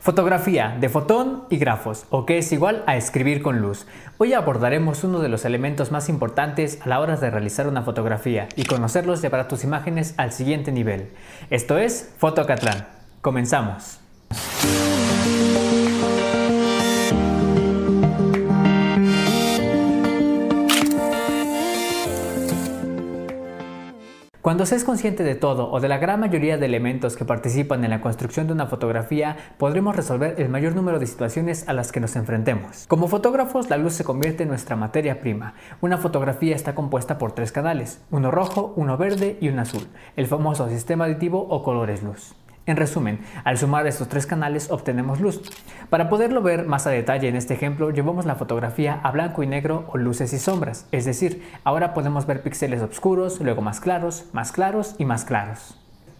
Fotografía de fotón y grafos, o que es igual a escribir con luz. Hoy abordaremos uno de los elementos más importantes a la hora de realizar una fotografía y conocerlos llevará tus imágenes al siguiente nivel. Esto es Fotocatlán. Comenzamos. Cuando se es consciente de todo o de la gran mayoría de elementos que participan en la construcción de una fotografía, podremos resolver el mayor número de situaciones a las que nos enfrentemos. Como fotógrafos, la luz se convierte en nuestra materia prima. Una fotografía está compuesta por tres canales, uno rojo, uno verde y uno azul, el famoso sistema aditivo o colores luz. En resumen, al sumar estos tres canales obtenemos luz. Para poderlo ver más a detalle en este ejemplo, llevamos la fotografía a blanco y negro o luces y sombras, es decir, ahora podemos ver píxeles oscuros, luego más claros, más claros y más claros.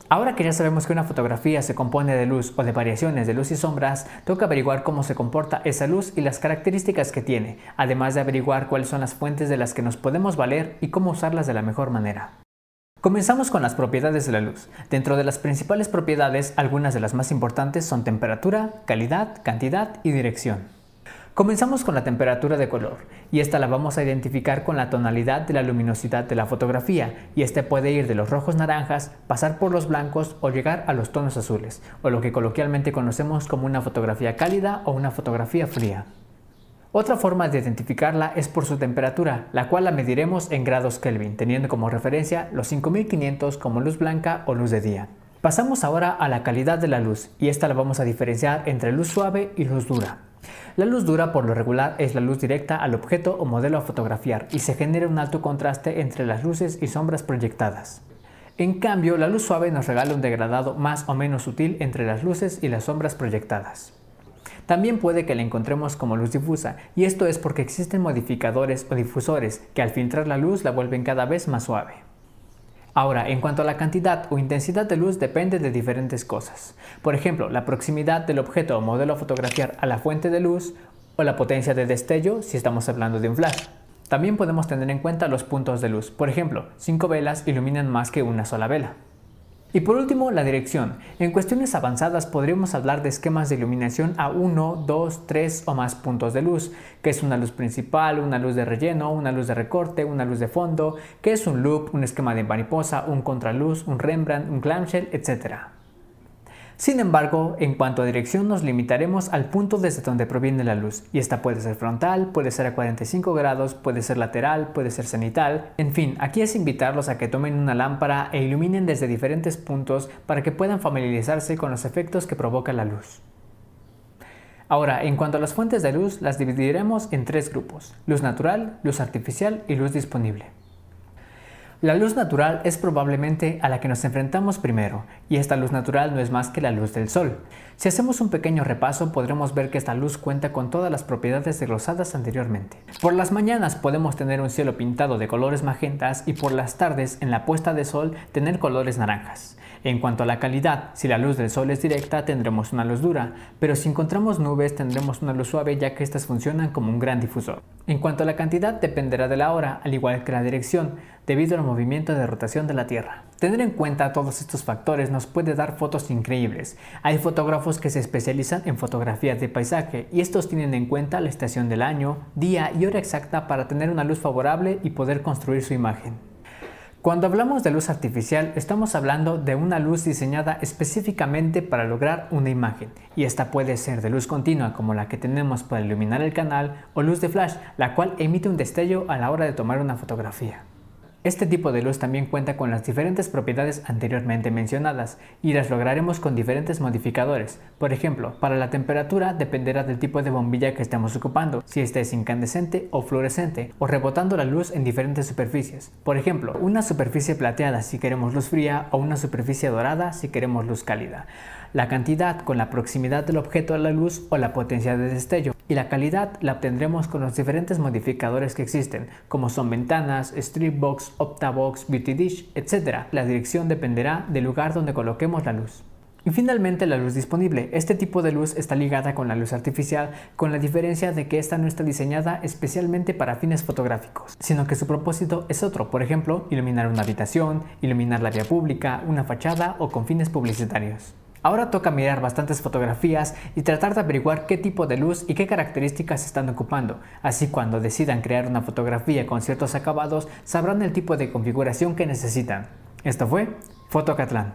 Ahora que ya sabemos que una fotografía se compone de luz o de variaciones de luz y sombras, toca averiguar cómo se comporta esa luz y las características que tiene, además de averiguar cuáles son las fuentes de las que nos podemos valer y cómo usarlas de la mejor manera. Comenzamos con las propiedades de la luz. Dentro de las principales propiedades, algunas de las más importantes son temperatura, calidad, cantidad y dirección. Comenzamos con la temperatura de color, y esta la vamos a identificar con la tonalidad de la luminosidad de la fotografía, y este puede ir de los rojos naranjas, pasar por los blancos o llegar a los tonos azules, o lo que coloquialmente conocemos como una fotografía cálida o una fotografía fría. Otra forma de identificarla es por su temperatura, la cual la mediremos en grados Kelvin, teniendo como referencia los 5500 como luz blanca o luz de día. Pasamos ahora a la calidad de la luz, y esta la vamos a diferenciar entre luz suave y luz dura. La luz dura por lo regular es la luz directa al objeto o modelo a fotografiar y se genera un alto contraste entre las luces y sombras proyectadas. En cambio, la luz suave nos regala un degradado más o menos sutil entre las luces y las sombras proyectadas. También puede que la encontremos como luz difusa, y esto es porque existen modificadores o difusores que al filtrar la luz la vuelven cada vez más suave. Ahora, en cuanto a la cantidad o intensidad de luz depende de diferentes cosas. Por ejemplo, la proximidad del objeto o modelo a fotografiar a la fuente de luz o la potencia de destello si estamos hablando de un flash. También podemos tener en cuenta los puntos de luz. Por ejemplo, cinco velas iluminan más que una sola vela. Y por último, la dirección. En cuestiones avanzadas podríamos hablar de esquemas de iluminación a 1, 2, 3 o más puntos de luz, que es una luz principal, una luz de relleno, una luz de recorte, una luz de fondo, que es un loop, un esquema de mariposa, un contraluz, un Rembrandt, un clamshell, etcétera. Sin embargo, en cuanto a dirección nos limitaremos al punto desde donde proviene la luz, y esta puede ser frontal, puede ser a 45 grados, puede ser lateral, puede ser cenital, en fin, aquí es invitarlos a que tomen una lámpara e iluminen desde diferentes puntos para que puedan familiarizarse con los efectos que provoca la luz. Ahora, en cuanto a las fuentes de luz, las dividiremos en tres grupos, luz natural, luz artificial y luz disponible. La luz natural es probablemente a la que nos enfrentamos primero, y esta luz natural no es más que la luz del sol. Si hacemos un pequeño repaso podremos ver que esta luz cuenta con todas las propiedades desglosadas anteriormente. Por las mañanas podemos tener un cielo pintado de colores magentas y por las tardes en la puesta de sol tener colores naranjas. En cuanto a la calidad, si la luz del sol es directa tendremos una luz dura, pero si encontramos nubes tendremos una luz suave ya que estas funcionan como un gran difusor. En cuanto a la cantidad dependerá de la hora, al igual que la dirección, debido al movimiento de rotación de la Tierra. Tener en cuenta todos estos factores nos puede dar fotos increíbles. Hay fotógrafos que se especializan en fotografías de paisaje y estos tienen en cuenta la estación del año, día y hora exacta para tener una luz favorable y poder construir su imagen. Cuando hablamos de luz artificial estamos hablando de una luz diseñada específicamente para lograr una imagen y esta puede ser de luz continua como la que tenemos para iluminar el canal o luz de flash la cual emite un destello a la hora de tomar una fotografía. Este tipo de luz también cuenta con las diferentes propiedades anteriormente mencionadas y las lograremos con diferentes modificadores. Por ejemplo, para la temperatura dependerá del tipo de bombilla que estemos ocupando, si esta es incandescente o fluorescente, o rebotando la luz en diferentes superficies. Por ejemplo, una superficie plateada si queremos luz fría o una superficie dorada si queremos luz cálida la cantidad con la proximidad del objeto a la luz o la potencia de destello, y la calidad la obtendremos con los diferentes modificadores que existen, como son ventanas, stripbox, optabox, beauty dish, etc. La dirección dependerá del lugar donde coloquemos la luz. Y finalmente la luz disponible. Este tipo de luz está ligada con la luz artificial, con la diferencia de que esta no está diseñada especialmente para fines fotográficos, sino que su propósito es otro, por ejemplo, iluminar una habitación, iluminar la vía pública, una fachada o con fines publicitarios. Ahora toca mirar bastantes fotografías y tratar de averiguar qué tipo de luz y qué características están ocupando, así cuando decidan crear una fotografía con ciertos acabados sabrán el tipo de configuración que necesitan. Esto fue Fotocatlán.